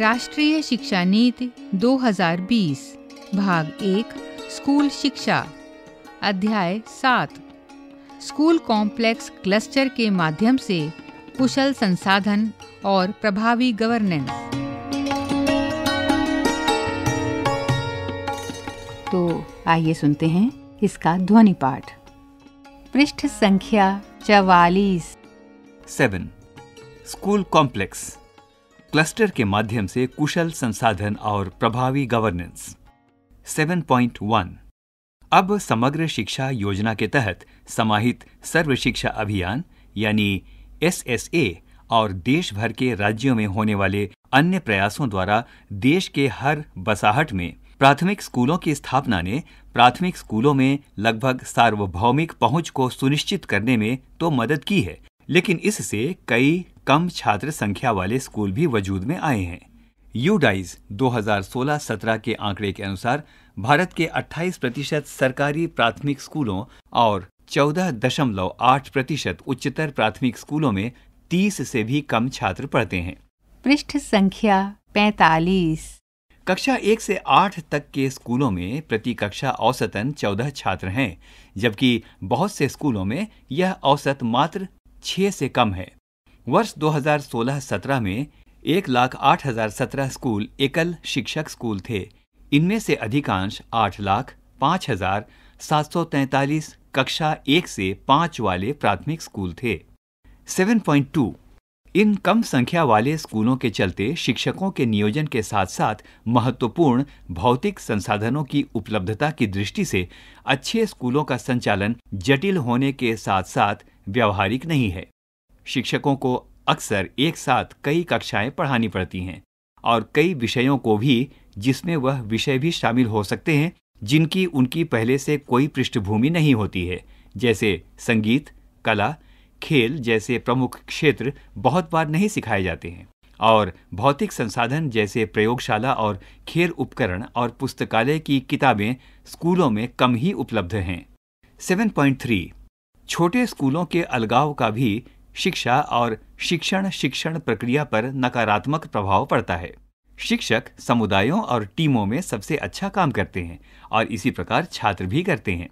राष्ट्रीय शिक्षा नीति 2020 भाग एक स्कूल शिक्षा अध्याय सात स्कूल कॉम्प्लेक्स क्लस्टर के माध्यम से कुशल संसाधन और प्रभावी गवर्नेंस तो आइए सुनते हैं इसका ध्वनि पाठ पृष्ठ संख्या चवालीस सेवन स्कूल कॉम्प्लेक्स क्लस्टर के माध्यम से कुशल संसाधन और प्रभावी गवर्नेंस 7.1 अब समग्र शिक्षा योजना के तहत समाहित सर्व शिक्षा अभियान यानी एसएसए और देश भर के राज्यों में होने वाले अन्य प्रयासों द्वारा देश के हर बसाहट में प्राथमिक स्कूलों की स्थापना ने प्राथमिक स्कूलों में लगभग सार्वभौमिक पहुंच को सुनिश्चित करने में तो मदद की है लेकिन इससे कई कम छात्र संख्या वाले स्कूल भी वजूद में आए हैं यूडाइज 2016-17 के आंकड़े के अनुसार भारत के 28 प्रतिशत सरकारी प्राथमिक स्कूलों और 14.8 प्रतिशत उच्चतर प्राथमिक स्कूलों में 30 से भी कम छात्र पढ़ते हैं पृष्ठ संख्या 45 कक्षा एक से आठ तक के स्कूलों में प्रति कक्षा औसतन चौदह छात्र हैं जबकि बहुत से स्कूलों में यह औसत मात्र छह से कम है वर्ष 2016-17 में एक लाख आठ हजार सत्रह स्कूल एकल शिक्षक स्कूल थे इनमें से अधिकांश आठ लाख पाँच हजार सात सौ तैंतालीस कक्षा एक से पाँच वाले प्राथमिक स्कूल थे 7.2 इन कम संख्या वाले स्कूलों के चलते शिक्षकों के नियोजन के साथ साथ महत्वपूर्ण भौतिक संसाधनों की उपलब्धता की दृष्टि से अच्छे स्कूलों का संचालन जटिल होने के साथ साथ व्यावहारिक नहीं है शिक्षकों को अक्सर एक साथ कई कक्षाएं पढ़ानी पड़ती हैं और कई विषयों को भी जिसमें वह विषय भी शामिल हो सकते हैं जिनकी उनकी पहले से कोई पृष्ठभूमि नहीं होती है जैसे संगीत कला खेल जैसे प्रमुख क्षेत्र बहुत बार नहीं सिखाए जाते हैं और भौतिक संसाधन जैसे प्रयोगशाला और खेल उपकरण और पुस्तकालय की किताबें स्कूलों में कम ही उपलब्ध हैं 7.3 छोटे स्कूलों के अलगाव का भी शिक्षा और शिक्षण शिक्षण प्रक्रिया पर नकारात्मक प्रभाव पड़ता है शिक्षक समुदायों और टीमों में सबसे अच्छा काम करते हैं और इसी प्रकार छात्र भी करते हैं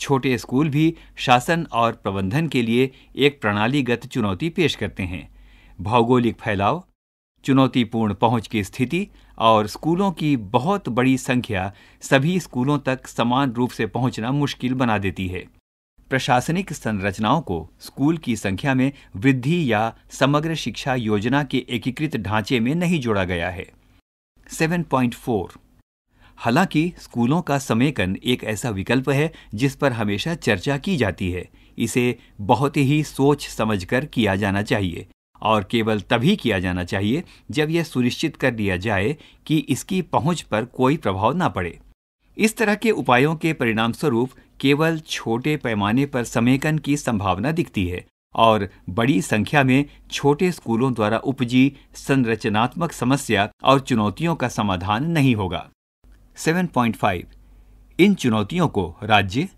छोटे स्कूल भी शासन और प्रबंधन के लिए एक प्रणालीगत चुनौती पेश करते हैं भौगोलिक फैलाव चुनौतीपूर्ण पहुंच की स्थिति और स्कूलों की बहुत बड़ी संख्या सभी स्कूलों तक समान रूप से पहुंचना मुश्किल बना देती है प्रशासनिक संरचनाओं को स्कूल की संख्या में वृद्धि या समग्र शिक्षा योजना के एकीकृत ढांचे में नहीं जोड़ा गया है 7.4 हालांकि स्कूलों का समेकन एक ऐसा विकल्प है जिस पर हमेशा चर्चा की जाती है इसे बहुत ही सोच समझकर किया जाना चाहिए और केवल तभी किया जाना चाहिए जब यह सुनिश्चित कर लिया जाए कि इसकी पहुंच पर कोई प्रभाव ना पड़े इस तरह के उपायों के परिणामस्वरूप केवल छोटे पैमाने पर समेकन की संभावना दिखती है और बड़ी संख्या में छोटे स्कूलों द्वारा उपजी संरचनात्मक समस्या और चुनौतियों का समाधान नहीं होगा 7.5 इन चुनौतियों को राज्य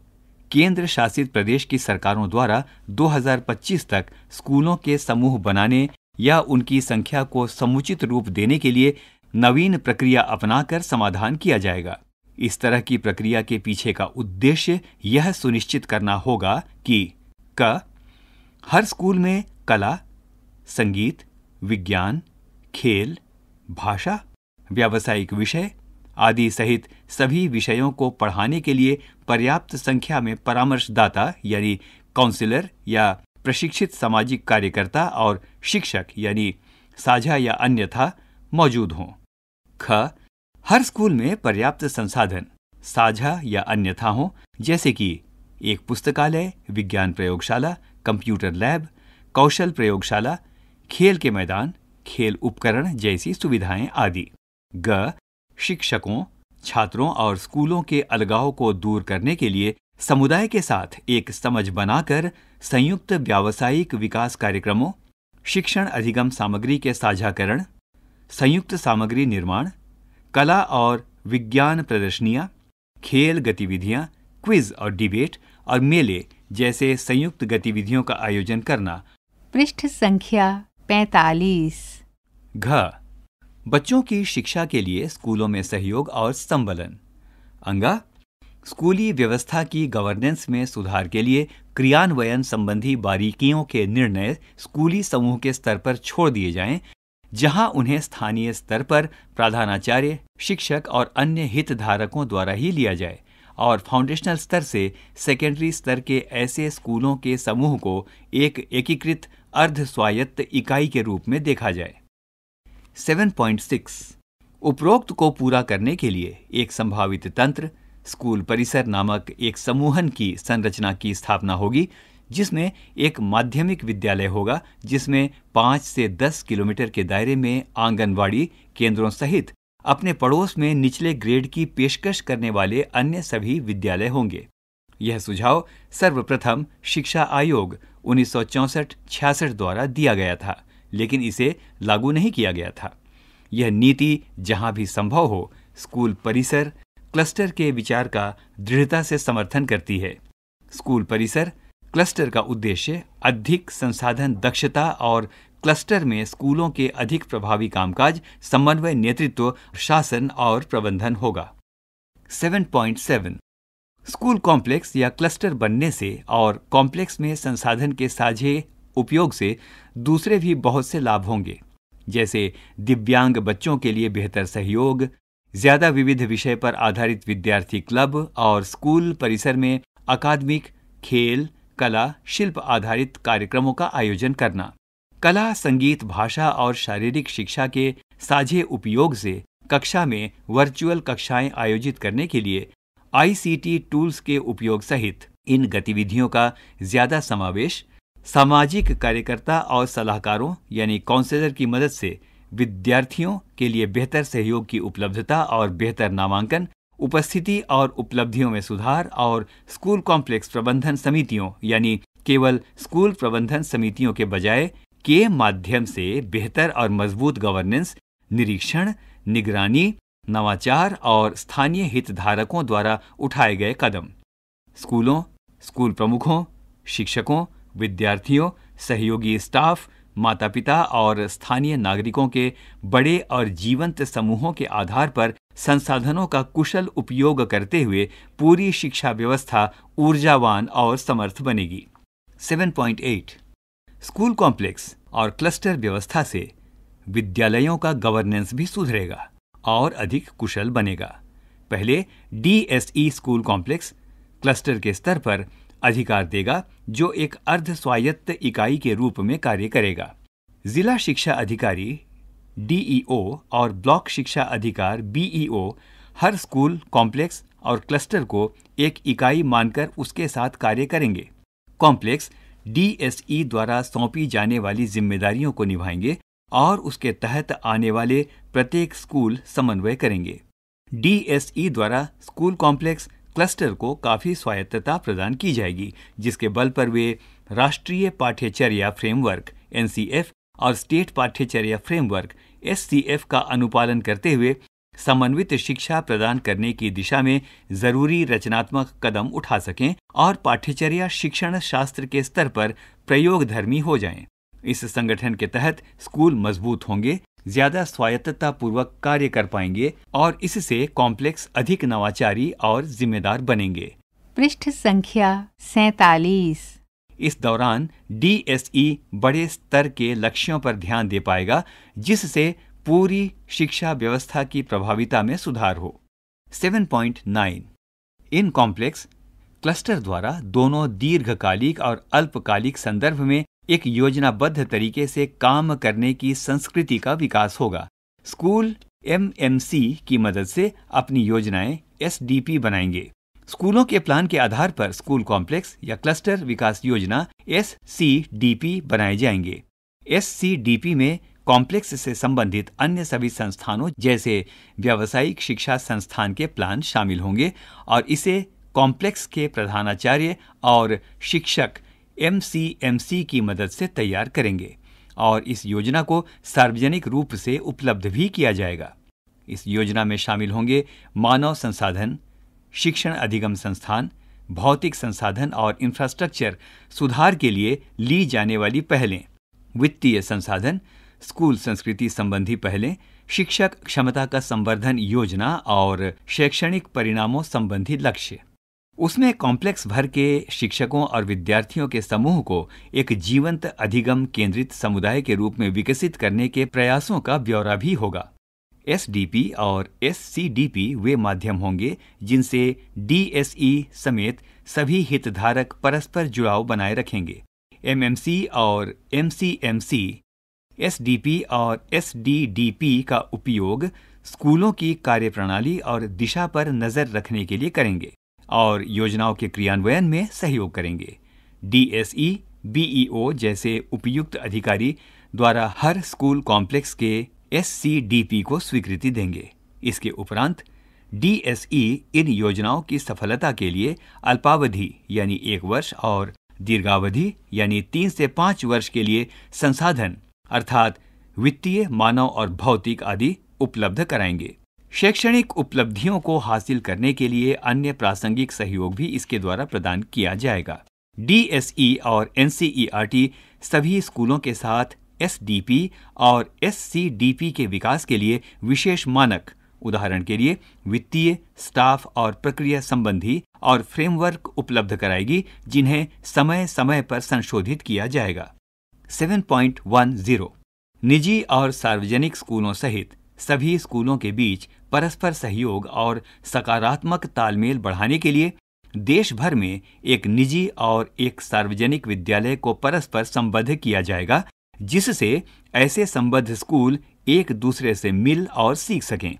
केंद्र शासित प्रदेश की सरकारों द्वारा 2025 तक स्कूलों के समूह बनाने या उनकी संख्या को समुचित रूप देने के लिए नवीन प्रक्रिया अपनाकर समाधान किया जाएगा इस तरह की प्रक्रिया के पीछे का उद्देश्य यह सुनिश्चित करना होगा कि क हर स्कूल में कला संगीत विज्ञान खेल भाषा व्यावसायिक विषय आदि सहित सभी विषयों को पढ़ाने के लिए पर्याप्त संख्या में परामर्शदाता यानी काउंसिलर या प्रशिक्षित सामाजिक कार्यकर्ता और शिक्षक यानी साझा या अन्यथा मौजूद हों ख हर स्कूल में पर्याप्त संसाधन साझा या अन्यथा हों जैसे कि एक पुस्तकालय विज्ञान प्रयोगशाला कंप्यूटर लैब कौशल प्रयोगशाला खेल के मैदान खेल उपकरण जैसी सुविधाएं आदि ग शिक्षकों छात्रों और स्कूलों के अलगाव को दूर करने के लिए समुदाय के साथ एक समझ बनाकर संयुक्त व्यावसायिक विकास कार्यक्रमों शिक्षण अधिगम सामग्री के साझाकरण संयुक्त सामग्री निर्माण कला और विज्ञान प्रदर्शनियां खेल गतिविधियां क्विज और डिबेट और मेले जैसे संयुक्त गतिविधियों का आयोजन करना पृष्ठ संख्या 45 घ बच्चों की शिक्षा के लिए स्कूलों में सहयोग और संबलन अंगा स्कूली व्यवस्था की गवर्नेंस में सुधार के लिए क्रियान्वयन संबंधी बारीकियों के निर्णय स्कूली समूह के स्तर पर छोड़ दिए जाएं जहां उन्हें स्थानीय स्तर पर प्रधानाचार्य शिक्षक और अन्य हितधारकों द्वारा ही लिया जाए और फाउंडेशनल स्तर से सेकेंडरी स्तर के ऐसे स्कूलों के समूह को एक एकीकृत अर्ध स्वायत्त इकाई के रूप में देखा जाए 7.6 उपरोक्त को पूरा करने के लिए एक संभावित तंत्र स्कूल परिसर नामक एक समूहन की संरचना की स्थापना होगी जिसमें एक माध्यमिक विद्यालय होगा जिसमें पांच से दस किलोमीटर के दायरे में आंगनवाड़ी केंद्रों सहित अपने पड़ोस में निचले ग्रेड की पेशकश करने वाले अन्य सभी विद्यालय होंगे यह सुझाव सर्वप्रथम शिक्षा आयोग उन्नीस सौ द्वारा दिया गया था लेकिन इसे लागू नहीं किया गया था यह नीति जहां भी संभव हो स्कूल परिसर क्लस्टर के विचार का दृढ़ता से समर्थन करती है स्कूल परिसर क्लस्टर का उद्देश्य अधिक संसाधन दक्षता और क्लस्टर में स्कूलों के अधिक प्रभावी कामकाज समन्वय नेतृत्व शासन और प्रबंधन होगा 7.7 स्कूल कॉम्प्लेक्स या क्लस्टर बनने से और कॉम्प्लेक्स में संसाधन के साझे उपयोग से दूसरे भी बहुत से लाभ होंगे जैसे दिव्यांग बच्चों के लिए बेहतर सहयोग ज्यादा विविध विषय पर आधारित विद्यार्थी क्लब और स्कूल परिसर में अकादमिक खेल कला शिल्प आधारित कार्यक्रमों का आयोजन करना कला संगीत भाषा और शारीरिक शिक्षा के साझे उपयोग से कक्षा में वर्चुअल कक्षाएं आयोजित करने के लिए आईसीटी टूल्स के उपयोग सहित इन गतिविधियों का ज्यादा समावेश सामाजिक कार्यकर्ता और सलाहकारों यानी काउंसलर की मदद से विद्यार्थियों के लिए बेहतर सहयोग की उपलब्धता और बेहतर नामांकन उपस्थिति और उपलब्धियों में सुधार और स्कूल कॉम्प्लेक्स प्रबंधन समितियों यानी केवल स्कूल प्रबंधन समितियों के बजाय के माध्यम से बेहतर और मजबूत गवर्नेंस निरीक्षण निगरानी नवाचार और स्थानीय हितधारकों द्वारा उठाए गए कदम स्कूलों स्कूल प्रमुखों शिक्षकों विद्यार्थियों सहयोगी स्टाफ माता पिता और स्थानीय नागरिकों के बड़े और जीवंत समूहों के आधार पर संसाधनों का कुशल उपयोग करते हुए पूरी शिक्षा व्यवस्था ऊर्जावान और समर्थ बनेगी 7.8 स्कूल कॉम्प्लेक्स और क्लस्टर व्यवस्था से विद्यालयों का गवर्नेंस भी सुधरेगा और अधिक कुशल बनेगा पहले DSE e school complex cluster के स्तर पर अधिकार देगा जो एक अर्ध स्वायत्त इकाई के रूप में कार्य करेगा जिला शिक्षा अधिकारी डीईओ e और ब्लॉक शिक्षा अधिकार बीईओ e हर स्कूल कॉम्प्लेक्स और क्लस्टर को एक इकाई मानकर उसके साथ कार्य करेंगे कॉम्प्लेक्स डीएसई e द्वारा सौंपी जाने वाली जिम्मेदारियों को निभाएंगे और उसके तहत आने वाले प्रत्येक स्कूल समन्वय करेंगे डीएसई द्वारा स्कूल कॉम्प्लेक्स क्लस्टर को काफी स्वायत्तता प्रदान की जाएगी जिसके बल पर वे राष्ट्रीय पाठ्यचर्या फ्रेमवर्क एनसीएफ और स्टेट पाठ्यचर्या फ्रेमवर्क एस का अनुपालन करते हुए समन्वित शिक्षा प्रदान करने की दिशा में जरूरी रचनात्मक कदम उठा सकें और पाठ्यचर्या शिक्षण शास्त्र के स्तर पर धर्मी हो जाएं। इस संगठन के तहत स्कूल मजबूत होंगे ज्यादा स्वायत्तता पूर्वक कार्य कर पाएंगे और इससे कॉम्प्लेक्स अधिक नवाचारी और जिम्मेदार बनेंगे पृष्ठ संख्या सैतालीस इस दौरान डीएसई बड़े स्तर के लक्ष्यों पर ध्यान दे पाएगा जिससे पूरी शिक्षा व्यवस्था की प्रभाविता में सुधार हो 7.9 इन कॉम्प्लेक्स क्लस्टर द्वारा दोनों दीर्घकालिक और अल्पकालिक संदर्भ में एक योजनाबद्ध तरीके से काम करने की संस्कृति का विकास होगा स्कूल एमएमसी की मदद से अपनी योजनाएं एसडीपी बनाएंगे स्कूलों के प्लान के आधार पर स्कूल कॉम्प्लेक्स या क्लस्टर विकास योजना एस सी डी पी बनाए जाएंगे एस सी डी पी में कॉम्प्लेक्स से संबंधित अन्य सभी संस्थानों जैसे व्यावसायिक शिक्षा संस्थान के प्लान शामिल होंगे और इसे कॉम्प्लेक्स के प्रधानाचार्य और शिक्षक एम एम सी सी की मदद से तैयार करेंगे और इस योजना को सार्वजनिक रूप से उपलब्ध भी किया जाएगा इस योजना में शामिल होंगे मानव संसाधन शिक्षण अधिगम संस्थान भौतिक संसाधन और इंफ्रास्ट्रक्चर सुधार के लिए ली जाने वाली पहलें वित्तीय संसाधन स्कूल संस्कृति संबंधी पहलें शिक्षक क्षमता का संवर्धन योजना और शैक्षणिक परिणामों संबंधी लक्ष्य उसमें कॉम्प्लेक्स भर के शिक्षकों और विद्यार्थियों के समूह को एक जीवंत अधिगम केंद्रित समुदाय के रूप में विकसित करने के प्रयासों का ब्यौरा भी होगा एस और एस वे माध्यम होंगे जिनसे डीएसई e समेत सभी हितधारक परस्पर जुड़ाव बनाए रखेंगे एमएमसी और एमसीएमसी एसडीपी और एसडीडीपी का उपयोग स्कूलों की कार्यप्रणाली और दिशा पर नजर रखने के लिए करेंगे और योजनाओं के क्रियान्वयन में सहयोग करेंगे डीएसई बीईओ e, e जैसे उपयुक्त अधिकारी द्वारा हर स्कूल कॉम्प्लेक्स के एस को स्वीकृति देंगे इसके उपरांत डीएसई e इन योजनाओं की सफलता के लिए अल्पावधि यानी एक वर्ष और दीर्घावधि यानी तीन से पांच वर्ष के लिए संसाधन अर्थात वित्तीय मानव और भौतिक आदि उपलब्ध कराएंगे शैक्षणिक उपलब्धियों को हासिल करने के लिए अन्य प्रासंगिक सहयोग भी इसके द्वारा प्रदान किया जाएगा डीएसई e और एनसीईआरटी e सभी स्कूलों के साथ एसडीपी और एससीडीपी के विकास के लिए विशेष मानक उदाहरण के लिए वित्तीय स्टाफ और प्रक्रिया संबंधी और फ्रेमवर्क उपलब्ध कराएगी जिन्हें समय समय पर संशोधित किया जाएगा 7.10 निजी और सार्वजनिक स्कूलों सहित सभी स्कूलों के बीच परस्पर सहयोग और सकारात्मक तालमेल बढ़ाने के लिए देश भर में एक निजी और एक सार्वजनिक विद्यालय को परस्पर संबद्ध किया जाएगा जिससे ऐसे संबद्ध स्कूल एक दूसरे से मिल और सीख सकें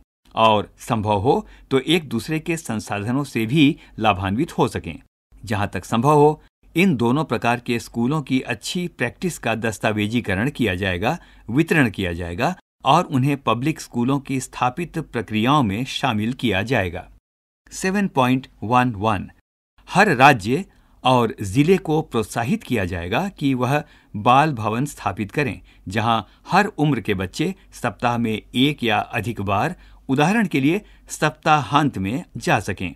और संभव हो तो एक दूसरे के संसाधनों से भी लाभान्वित हो सकें जहां तक संभव हो इन दोनों प्रकार के स्कूलों की अच्छी प्रैक्टिस का दस्तावेजीकरण किया जाएगा वितरण किया जाएगा और उन्हें पब्लिक स्कूलों की स्थापित प्रक्रियाओं में शामिल किया जाएगा 7.11 हर राज्य और ज़िले को प्रोत्साहित किया जाएगा कि वह बाल भवन स्थापित करें जहां हर उम्र के बच्चे सप्ताह में एक या अधिक बार उदाहरण के लिए सप्ताहांत में जा सकें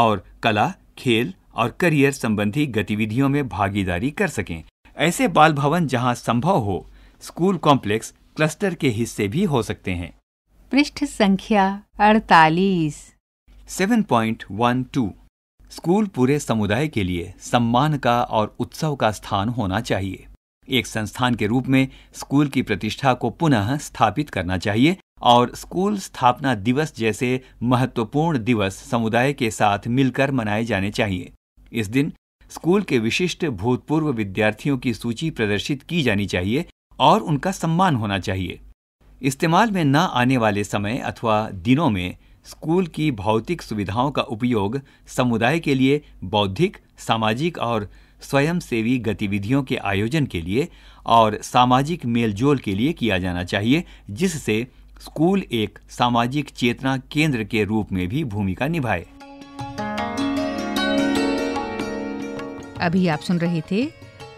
और कला खेल और करियर संबंधी गतिविधियों में भागीदारी कर सकें ऐसे बाल भवन जहां संभव हो स्कूल कॉम्प्लेक्स क्लस्टर के हिस्से भी हो सकते हैं पृष्ठ संख्या अड़तालीस seven point one two school पूरे समुदाय के लिए सम्मान का और उत्सव का स्थान होना चाहिए एक संस्थान के रूप में स्कूल की प्रतिष्ठा को पुनः स्थापित करना चाहिए और स्कूल स्थापना दिवस जैसे महत्वपूर्ण दिवस समुदाय के साथ मिलकर मनाए जाने चाहिए इस दिन स्कूल के विशिष्ट भूतपूर्व विद्यार्थियों की सूची प्रदर्शित की जानी चाहिए और उनका सम्मान होना चाहिए इस्तेमाल में न आने वाले समय अथवा दिनों में स्कूल की भौतिक सुविधाओं का उपयोग समुदाय के लिए बौद्धिक सामाजिक और स्वयंसेवी गतिविधियों के आयोजन के लिए और सामाजिक मेलजोल के लिए किया जाना चाहिए जिससे स्कूल एक सामाजिक चेतना केंद्र के रूप में भी भूमिका निभाए अभी आप सुन रहे थे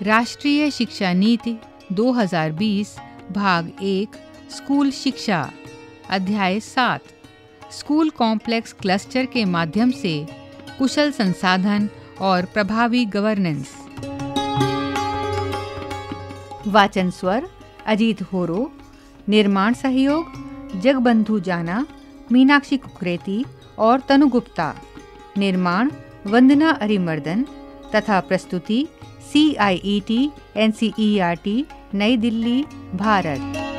राष्ट्रीय शिक्षा नीति 2020 भाग एक स्कूल शिक्षा अध्याय सात स्कूल कॉम्प्लेक्स क्लस्टर के माध्यम से कुशल संसाधन और प्रभावी गवर्नेंस वाचन स्वर अजीत होरो निर्माण सहयोग जगबंधु जाना मीनाक्षी कुकरेती और तनु गुप्ता निर्माण वंदना अरिमर्दन तथा प्रस्तुति C I E T N C E R T New Delhi Bharat